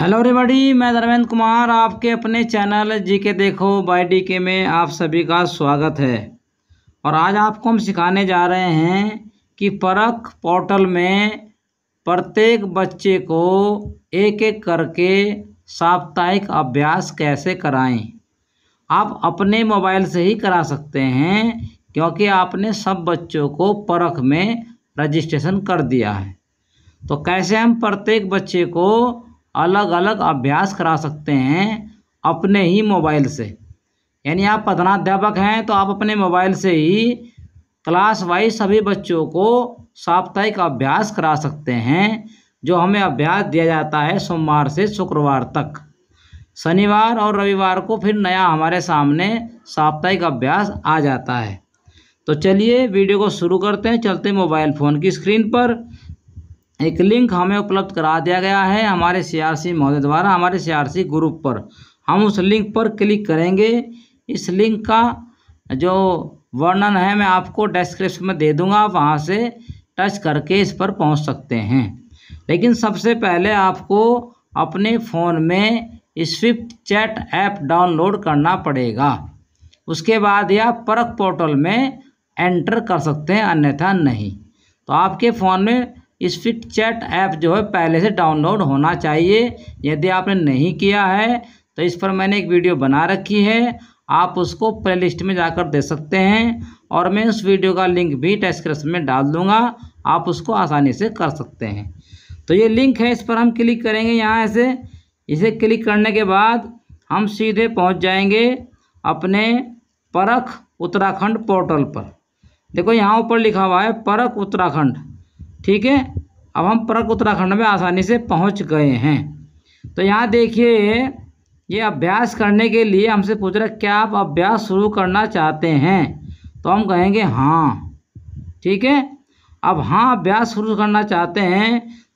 hello रेवडी मैं धर्मेंद्र कुमार आपके अपने चैनल जी के देखो बाय डी के में आप सभी का स्वागत है और आज आपको हम सिखाने जा रहे हैं कि परख पोर्टल में प्रत्येक बच्चे को एक एक करके साप्ताहिक अभ्यास कैसे कराएं आप अपने मोबाइल से ही करा सकते हैं क्योंकि आपने सब बच्चों को परख में रजिस्ट्रेशन कर दिया है तो कैसे हम प्रत्येक बच्चे को अलग अलग अभ्यास करा सकते हैं अपने ही मोबाइल से यानी आप प्रधानाध्यापक हैं तो आप अपने मोबाइल से ही क्लास वाइज सभी बच्चों को साप्ताहिक अभ्यास करा सकते हैं जो हमें अभ्यास दिया जाता है सोमवार से शुक्रवार तक शनिवार और रविवार को फिर नया हमारे सामने साप्ताहिक अभ्यास आ जाता है तो चलिए वीडियो को शुरू करते हैं चलते मोबाइल फ़ोन की स्क्रीन पर एक लिंक हमें उपलब्ध करा दिया गया है हमारे सीआरसी महोदय द्वारा हमारे सीआरसी ग्रुप पर हम उस लिंक पर क्लिक करेंगे इस लिंक का जो वर्णन है मैं आपको डिस्क्रिप्शन में दे दूंगा आप वहाँ से टच करके इस पर पहुँच सकते हैं लेकिन सबसे पहले आपको अपने फ़ोन में स्विफ्ट चैट ऐप डाउनलोड करना पड़ेगा उसके बाद यह परक पोर्टल में एंटर कर सकते हैं अन्यथा नहीं तो आपके फ़ोन में इस फिट चैट ऐप जो है पहले से डाउनलोड होना चाहिए यदि आपने नहीं किया है तो इस पर मैंने एक वीडियो बना रखी है आप उसको प्लेलिस्ट में जाकर दे सकते हैं और मैं उस वीडियो का लिंक भी डिस्क्रिप्शन में डाल दूंगा आप उसको आसानी से कर सकते हैं तो ये लिंक है इस पर हम क्लिक करेंगे यहाँ से इसे क्लिक करने के बाद हम सीधे पहुँच जाएंगे अपने परख उत्तराखंड पोर्टल पर देखो यहाँ ऊपर लिखा हुआ है परख उत्तराखंड ठीक है अब हम परक उत्तराखंड में आसानी से पहुंच गए हैं तो यहाँ देखिए ये अभ्यास करने के लिए हमसे पूछ रहा क्या आप अभ्यास शुरू करना चाहते हैं तो हम कहेंगे हाँ ठीक है अब हाँ अभ्यास शुरू करना चाहते हैं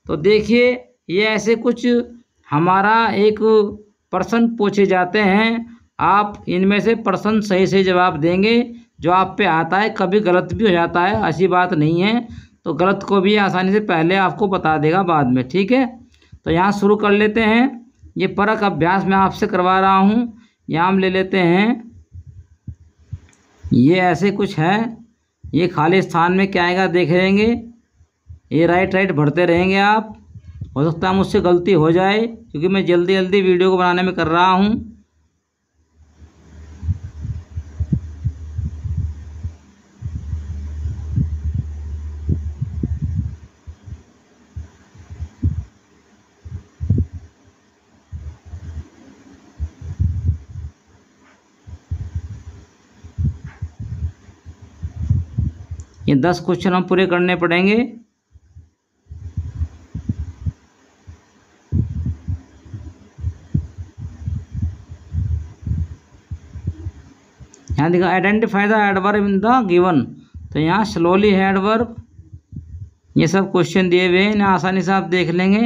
तो देखिए ये ऐसे कुछ हमारा एक प्रश्न पूछे जाते हैं आप इनमें से प्रश्न सही से जवाब देंगे जो आप पे आता है कभी गलत भी हो जाता है ऐसी बात नहीं है तो गलत को भी आसानी से पहले आपको बता देगा बाद में ठीक है तो यहाँ शुरू कर लेते हैं ये परक अभ्यास मैं आपसे करवा रहा हूँ यहाँ हम ले लेते हैं ये ऐसे कुछ है ये खाली स्थान में क्या आएगा देख लेंगे ये राइट राइट भरते रहेंगे आप हो सकता है मुझसे गलती हो जाए क्योंकि मैं जल्दी जल्दी वीडियो को बनाने में कर रहा हूँ ये दस क्वेश्चन हम पूरे करने पड़ेंगे यहाँ देखो identify the adverb in the given तो यहाँ स्लोली है एडवर्ब ये सब क्वेश्चन दिए हुए हैं इन्हें आसानी से आप देख लेंगे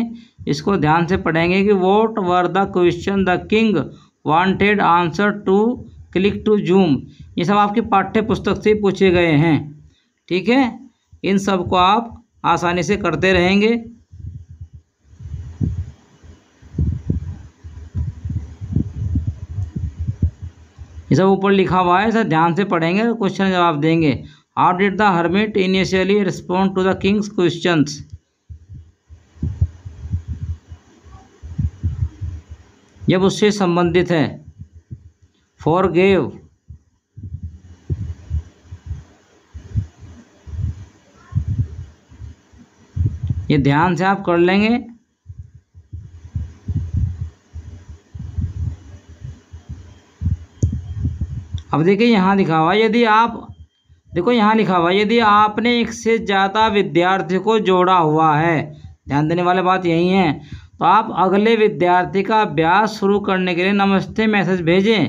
इसको ध्यान से पढ़ेंगे कि what were the question the king wanted answer to click to zoom ये सब आपके पाठ्य पुस्तक से पूछे गए हैं ठीक है इन सब को आप आसानी से करते रहेंगे ये सब ऊपर लिखा हुआ है सर ध्यान से पढ़ेंगे क्वेश्चन जवाब देंगे how did the hermit initially respond to the king's question जब उससे संबंधित है फॉर गेव ये ध्यान से आप कर लेंगे अब देखिए यहाँ लिखा हुआ यदि आप देखो यहाँ लिखा हुआ यदि आपने एक से ज़्यादा विद्यार्थी को जोड़ा हुआ है ध्यान देने वाली बात यही है तो आप अगले विद्यार्थी का अभ्यास शुरू करने के लिए नमस्ते मैसेज भेजें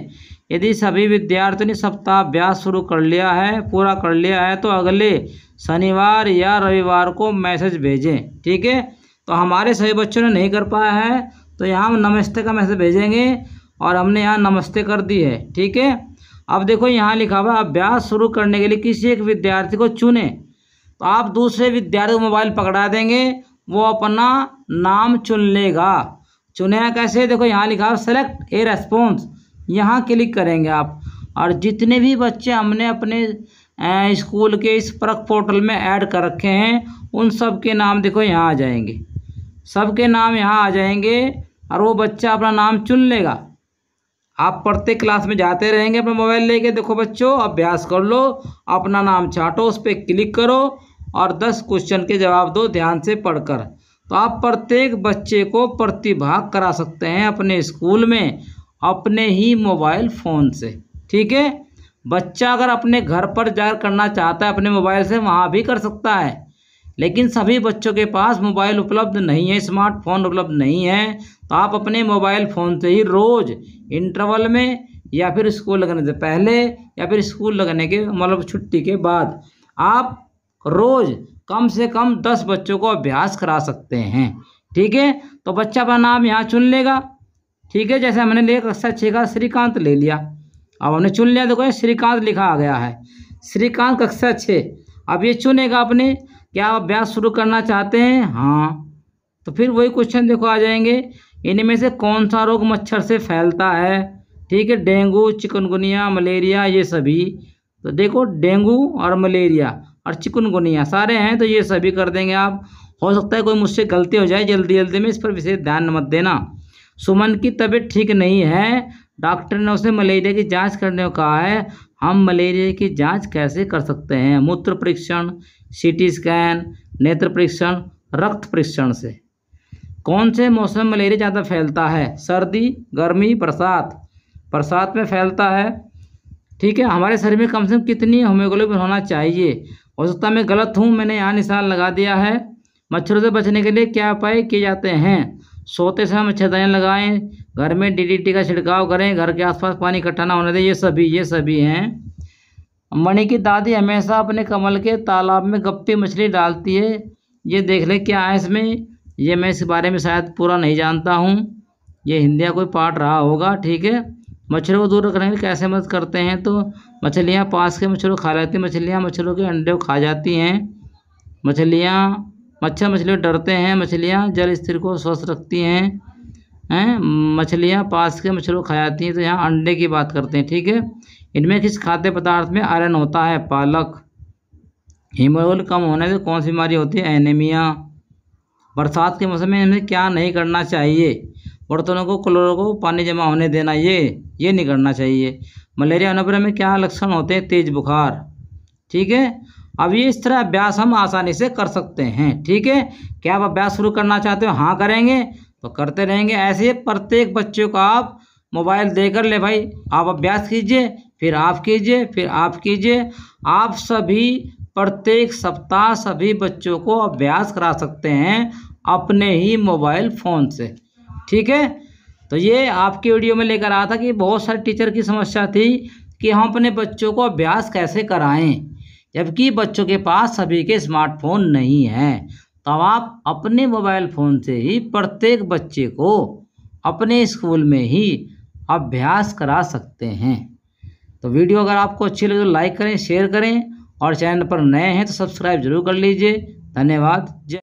यदि सभी विद्यार्थियों ने सप्ताह अभ्यास शुरू कर लिया है पूरा कर लिया है तो अगले शनिवार या रविवार को मैसेज भेजें ठीक है तो हमारे सभी बच्चों ने नहीं कर पाया है तो यहाँ हम नमस्ते का मैसेज भेजेंगे और हमने यहाँ नमस्ते कर दी है ठीक है अब देखो यहाँ लिखा हुआ अभ्यास शुरू करने के लिए किसी एक विद्यार्थी को चुने तो आप दूसरे विद्यार्थी को मोबाइल पकड़ा देंगे वो अपना नाम चुन लेगा चुने कैसे देखो यहाँ लिखा हुआ सेलेक्ट ए रेस्पॉन्स यहाँ क्लिक करेंगे आप और जितने भी बच्चे हमने अपने स्कूल के इस परख पोर्टल में ऐड कर रखे हैं उन सब के नाम देखो यहाँ आ जाएंगे सब के नाम यहाँ आ जाएंगे और वो बच्चा अपना नाम चुन लेगा आप प्रत्येक क्लास में जाते रहेंगे अपना मोबाइल लेके देखो बच्चों अभ्यास कर लो अपना नाम छाटो उस पर क्लिक करो और दस क्वेश्चन के जवाब दो ध्यान से पढ़कर तो आप प्रत्येक बच्चे को प्रतिभाग करा सकते हैं अपने स्कूल में अपने ही मोबाइल फ़ोन से ठीक है बच्चा अगर अपने घर पर जाकर करना चाहता है अपने मोबाइल से वहाँ भी कर सकता है लेकिन सभी बच्चों के पास मोबाइल उपलब्ध नहीं है स्मार्टफोन उपलब्ध नहीं है तो आप अपने मोबाइल फ़ोन से ही रोज़ इंटरवल में या फिर स्कूल लगने से पहले या फिर स्कूल लगने के मतलब छुट्टी के बाद आप रोज़ कम से कम दस बच्चों को अभ्यास करा सकते हैं ठीक है तो बच्चा अपना नाम यहाँ चुन लेगा ठीक है जैसे हमने ले कक्षा छः का श्रीकांत ले लिया अब हमने चुन लिया देखो श्रीकांत लिखा आ गया है श्रीकांत कक्षा छः अब ये चुनेगा आपने क्या आप अभ्यास शुरू करना चाहते हैं हाँ तो फिर वही क्वेश्चन देखो आ जाएंगे इनमें से कौन सा रोग मच्छर से फैलता है ठीक है डेंगू चिकनगुनिया मलेरिया ये सभी तो देखो डेंगू और मलेरिया और चिकनगुनिया सारे हैं तो ये सभी कर देंगे आप हो सकता है कोई मुझसे गलती हो जाए जल्दी जल्दी में इस पर विशेष ध्यान मत देना सुमन की तबीयत ठीक नहीं है डॉक्टर ने उसे मलेरिया की जांच करने को कहा है हम मलेरिया की जांच कैसे कर सकते हैं मूत्र परीक्षण सीटी स्कैन नेत्र परीक्षण रक्त परीक्षण से कौन से मौसम में मलेरिया ज़्यादा फैलता है सर्दी गर्मी बरसात बरसात में फैलता है ठीक है हमारे शरीर में कम से कम कितनी होम्योग्लोबिन होना चाहिए हो सकता है मैं गलत हूँ मैंने यहाँ निशान लगा दिया है मच्छरों से बचने के लिए क्या उपाय किए जाते हैं सोते समय मच्छरदानियाँ लगाएं घर में डीडीटी का छिड़काव करें घर के आसपास पानी इकट्ठा ना होने दें ये सभी ये सभी हैं मणि की दादी हमेशा अपने कमल के तालाब में गप्पी मछली डालती है ये देख ले क्या है इसमें ये मैं इस बारे में शायद पूरा नहीं जानता हूँ ये हिंदी कोई पार्ट रहा होगा ठीक है मच्छरों को दूर रखने के कैसे मदद करते हैं तो मछलियाँ पास के मच्छरों खा लेती मछलियाँ मच्छरों के अंडे खा जाती हैं मछलियाँ मच्छर मछलियों डरते हैं मछलियाँ जल स्थिर को स्वस्थ रखती हैं हैं मछलियाँ पास के मछलियों खा जाती हैं तो यहाँ अंडे की बात करते हैं ठीक है इनमें किस खाद्य पदार्थ में आयरन होता है पालक हीमोग्लोबिन कम होने से कौन सी बीमारी होती है एनीमिया बरसात के मौसम में इनमें क्या नहीं करना चाहिए बर्तनों को कलरों को पानी जमा होने देना ये ये नहीं करना चाहिए मलेरिया होने में क्या लक्षण होते हैं तेज़ बुखार ठीक है अब ये इस तरह अभ्यास हम आसानी से कर सकते हैं ठीक है क्या आप अभ्यास शुरू करना चाहते हो हाँ करेंगे तो करते रहेंगे ऐसे प्रत्येक बच्चे को आप मोबाइल देकर ले भाई आप अभ्यास कीजिए फिर आप कीजिए फिर आप कीजिए आप सभी प्रत्येक सप्ताह सभी बच्चों को अभ्यास करा सकते हैं अपने ही मोबाइल फ़ोन से ठीक है तो ये आपकी वीडियो में लेकर आया था कि बहुत सारे टीचर की समस्या थी कि हम अपने बच्चों को अभ्यास कैसे कराएं जबकि बच्चों के पास सभी के स्मार्टफोन नहीं हैं तब आप अपने मोबाइल फ़ोन से ही प्रत्येक बच्चे को अपने स्कूल में ही अभ्यास करा सकते हैं तो वीडियो अगर आपको अच्छी लगे तो लाइक करें शेयर करें और चैनल पर नए हैं तो सब्सक्राइब जरूर कर लीजिए धन्यवाद जय